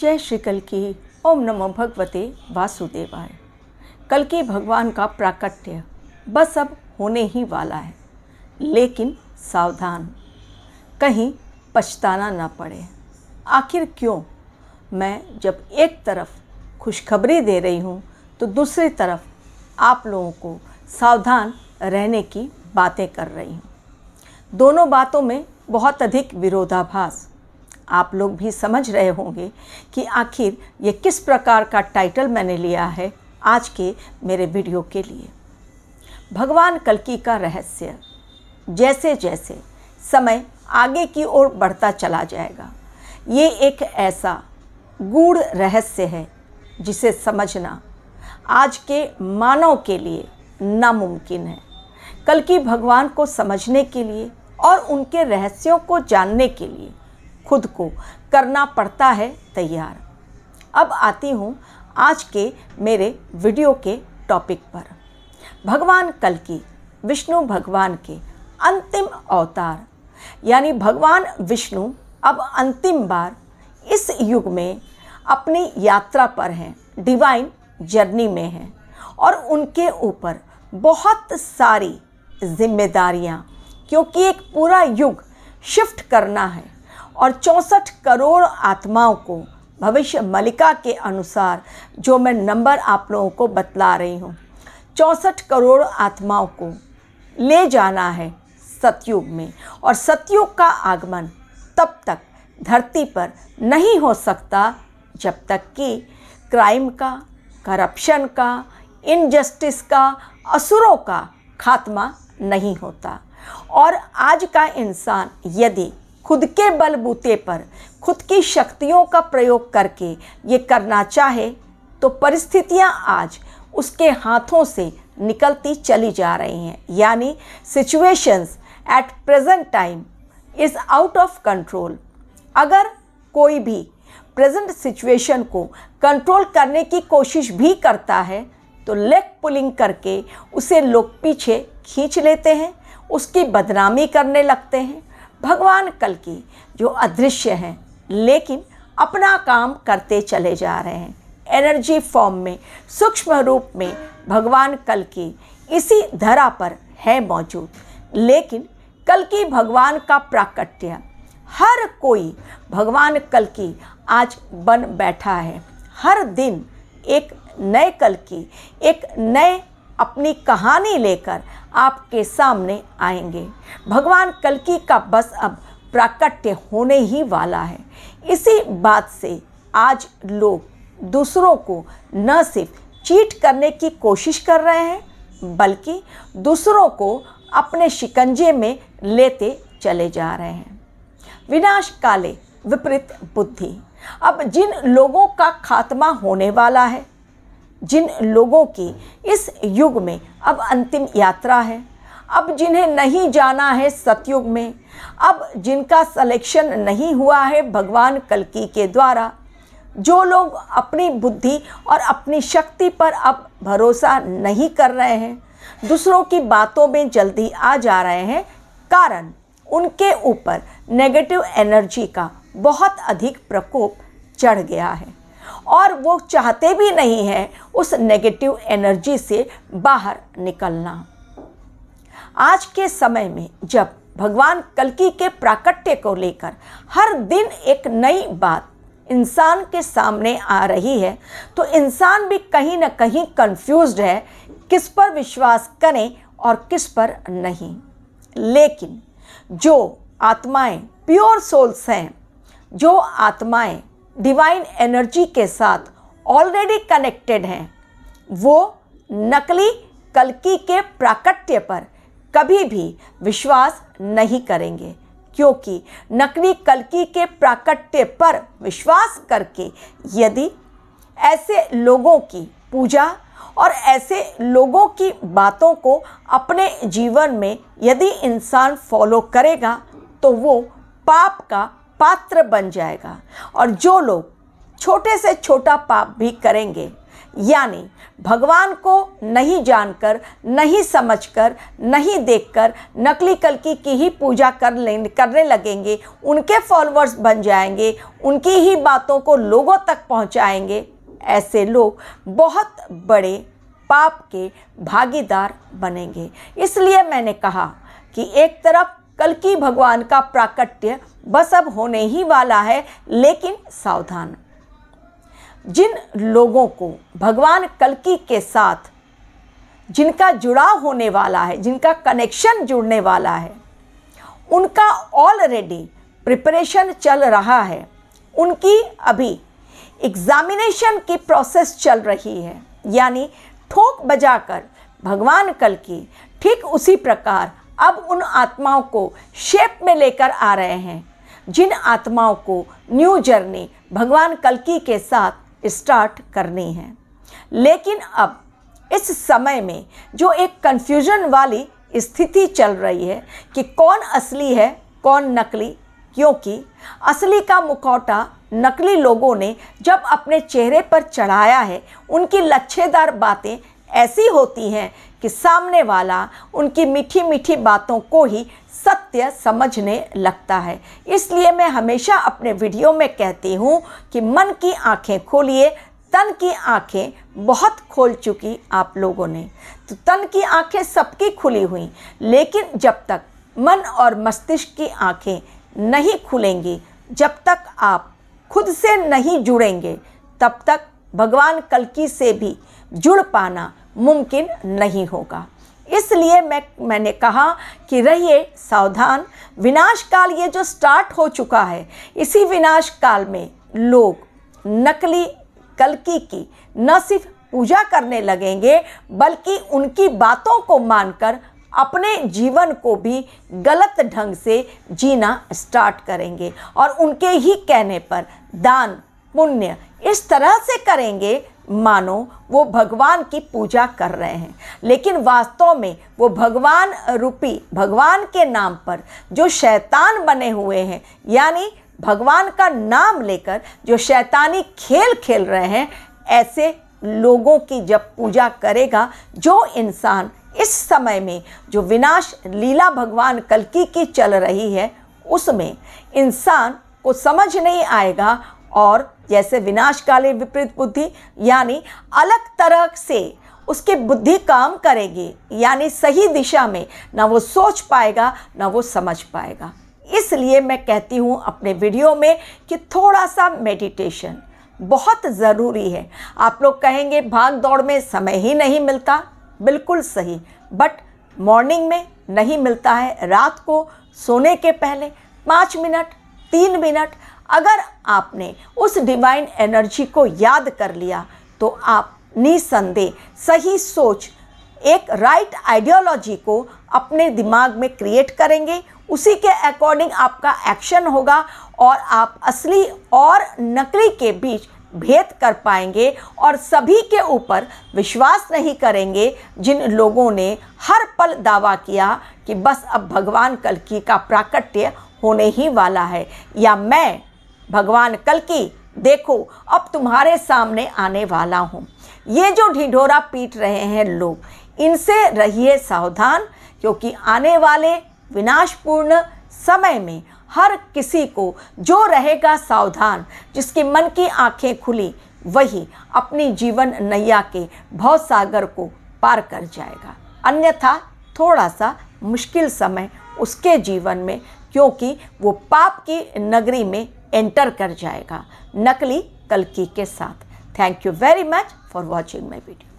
जय श्री कल की ओम नमो भगवते वासुदेवाय कल की भगवान का प्राकट्य बस अब होने ही वाला है लेकिन सावधान कहीं पछताना ना पड़े आखिर क्यों मैं जब एक तरफ खुशखबरी दे रही हूँ तो दूसरी तरफ आप लोगों को सावधान रहने की बातें कर रही हूँ दोनों बातों में बहुत अधिक विरोधाभास आप लोग भी समझ रहे होंगे कि आखिर ये किस प्रकार का टाइटल मैंने लिया है आज के मेरे वीडियो के लिए भगवान कलकी का रहस्य जैसे जैसे समय आगे की ओर बढ़ता चला जाएगा ये एक ऐसा गूढ़ रहस्य है जिसे समझना आज के मानव के लिए नामुमकिन है कल की भगवान को समझने के लिए और उनके रहस्यों को जानने के लिए खुद को करना पड़ता है तैयार अब आती हूँ आज के मेरे वीडियो के टॉपिक पर भगवान कल की विष्णु भगवान के अंतिम अवतार यानी भगवान विष्णु अब अंतिम बार इस युग में अपनी यात्रा पर हैं डिवाइन जर्नी में हैं और उनके ऊपर बहुत सारी जिम्मेदारियां क्योंकि एक पूरा युग शिफ्ट करना है और चौंसठ करोड़ आत्माओं को भविष्य मलिका के अनुसार जो मैं नंबर आप लोगों को बतला रही हूँ चौंसठ करोड़ आत्माओं को ले जाना है सतयुग में और सतयुग का आगमन तब तक धरती पर नहीं हो सकता जब तक कि क्राइम का करप्शन का इनजस्टिस का असुरों का खात्मा नहीं होता और आज का इंसान यदि खुद के बलबूते पर खुद की शक्तियों का प्रयोग करके ये करना चाहे तो परिस्थितियां आज उसके हाथों से निकलती चली जा रही हैं यानी situations at present time is out of control अगर कोई भी प्रेजेंट सिचुएशन को कंट्रोल करने की कोशिश भी करता है तो लेग पुलिंग करके उसे लोग पीछे खींच लेते हैं उसकी बदनामी करने लगते हैं भगवान कल की जो अदृश्य हैं लेकिन अपना काम करते चले जा रहे हैं एनर्जी फॉर्म में सूक्ष्म रूप में भगवान कल की इसी धरा पर है मौजूद लेकिन कल की भगवान का प्राकट्य हर कोई भगवान कल की आज बन बैठा है हर दिन एक नए कल की एक नए अपनी कहानी लेकर आपके सामने आएंगे भगवान कलकी का बस अब प्राकट्य होने ही वाला है इसी बात से आज लोग दूसरों को न सिर्फ चीट करने की कोशिश कर रहे हैं बल्कि दूसरों को अपने शिकंजे में लेते चले जा रहे हैं विनाश काले विपरीत बुद्धि अब जिन लोगों का खात्मा होने वाला है जिन लोगों की इस युग में अब अंतिम यात्रा है अब जिन्हें नहीं जाना है सतयुग में अब जिनका सलेक्शन नहीं हुआ है भगवान कलकी के द्वारा जो लोग अपनी बुद्धि और अपनी शक्ति पर अब भरोसा नहीं कर रहे हैं दूसरों की बातों में जल्दी आ जा रहे हैं कारण उनके ऊपर नेगेटिव एनर्जी का बहुत अधिक प्रकोप चढ़ गया है और वो चाहते भी नहीं है उस नेगेटिव एनर्जी से बाहर निकलना आज के समय में जब भगवान कलकी के प्राकट्य को लेकर हर दिन एक नई बात इंसान के सामने आ रही है तो इंसान भी कहीं ना कहीं कंफ्यूज्ड है किस पर विश्वास करें और किस पर नहीं लेकिन जो आत्माएं प्योर सोल्स हैं जो आत्माएं डिवाइन एनर्जी के साथ ऑलरेडी कनेक्टेड हैं वो नकली कलकी के प्राकट्य पर कभी भी विश्वास नहीं करेंगे क्योंकि नकली कलकी के प्राकट्य पर विश्वास करके यदि ऐसे लोगों की पूजा और ऐसे लोगों की बातों को अपने जीवन में यदि इंसान फॉलो करेगा तो वो पाप का पात्र बन जाएगा और जो लोग छोटे से छोटा पाप भी करेंगे यानी भगवान को नहीं जानकर नहीं समझकर नहीं देखकर नकली कलकी की ही पूजा कर ले करने लगेंगे उनके फॉलोअर्स बन जाएंगे उनकी ही बातों को लोगों तक पहुंचाएंगे ऐसे लोग बहुत बड़े पाप के भागीदार बनेंगे इसलिए मैंने कहा कि एक तरफ की भगवान का प्राकट्य बस अब होने ही वाला है लेकिन सावधान जिन लोगों को भगवान कलकी के साथ जिनका जुड़ाव होने वाला है जिनका कनेक्शन जुड़ने वाला है उनका ऑलरेडी प्रिपरेशन चल रहा है उनकी अभी एग्जामिनेशन की प्रोसेस चल रही है यानी ठोक बजाकर भगवान कल की ठीक उसी प्रकार अब उन आत्माओं को शेप में लेकर आ रहे हैं जिन आत्माओं को न्यू जर्नी भगवान कलकी के साथ स्टार्ट करनी है लेकिन अब इस समय में जो एक कन्फ्यूजन वाली स्थिति चल रही है कि कौन असली है कौन नकली क्योंकि असली का मुखौटा नकली लोगों ने जब अपने चेहरे पर चढ़ाया है उनकी लच्छेदार बातें ऐसी होती हैं कि सामने वाला उनकी मीठी मीठी बातों को ही सत्य समझने लगता है इसलिए मैं हमेशा अपने वीडियो में कहती हूँ कि मन की आंखें खोलिए तन की आंखें बहुत खोल चुकी आप लोगों ने तो तन की आंखें सबकी खुली हुई लेकिन जब तक मन और मस्तिष्क की आंखें नहीं खुलेंगी जब तक आप खुद से नहीं जुड़ेंगे तब तक भगवान कलकी से भी जुड़ पाना मुमकिन नहीं होगा इसलिए मैं मैंने कहा कि रहिए सावधान विनाश काल ये जो स्टार्ट हो चुका है इसी विनाश काल में लोग नकली कलकी की न सिर्फ पूजा करने लगेंगे बल्कि उनकी बातों को मानकर अपने जीवन को भी गलत ढंग से जीना स्टार्ट करेंगे और उनके ही कहने पर दान पुण्य इस तरह से करेंगे मानो वो भगवान की पूजा कर रहे हैं लेकिन वास्तव में वो भगवान रूपी भगवान के नाम पर जो शैतान बने हुए हैं यानी भगवान का नाम लेकर जो शैतानी खेल खेल रहे हैं ऐसे लोगों की जब पूजा करेगा जो इंसान इस समय में जो विनाश लीला भगवान कलकी की चल रही है उसमें इंसान को समझ नहीं आएगा और जैसे विनाशकाली विपरीत बुद्धि यानी अलग तरह से उसकी बुद्धि काम करेगी यानी सही दिशा में ना वो सोच पाएगा ना वो समझ पाएगा इसलिए मैं कहती हूँ अपने वीडियो में कि थोड़ा सा मेडिटेशन बहुत ज़रूरी है आप लोग कहेंगे भाग दौड़ में समय ही नहीं मिलता बिल्कुल सही बट मॉर्निंग में नहीं मिलता है रात को सोने के पहले पाँच मिनट तीन मिनट अगर आपने उस डिवाइन एनर्जी को याद कर लिया तो आप निसंदेह सही सोच एक राइट आइडियोलॉजी को अपने दिमाग में क्रिएट करेंगे उसी के अकॉर्डिंग आपका एक्शन होगा और आप असली और नकली के बीच भेद कर पाएंगे और सभी के ऊपर विश्वास नहीं करेंगे जिन लोगों ने हर पल दावा किया कि बस अब भगवान कलकी का प्राकट्य होने ही वाला है या मैं भगवान कल की देखो अब तुम्हारे सामने आने वाला हूँ ये जो ढिढोरा पीट रहे हैं लोग इनसे रहिए सावधान क्योंकि आने वाले विनाशपूर्ण समय में हर किसी को जो रहेगा सावधान जिसके मन की आंखें खुली वही अपनी जीवन नैया के भव सागर को पार कर जाएगा अन्यथा थोड़ा सा मुश्किल समय उसके जीवन में क्योंकि वो पाप की नगरी में एंटर कर जाएगा नकली कलकी के साथ thank you very much for watching my video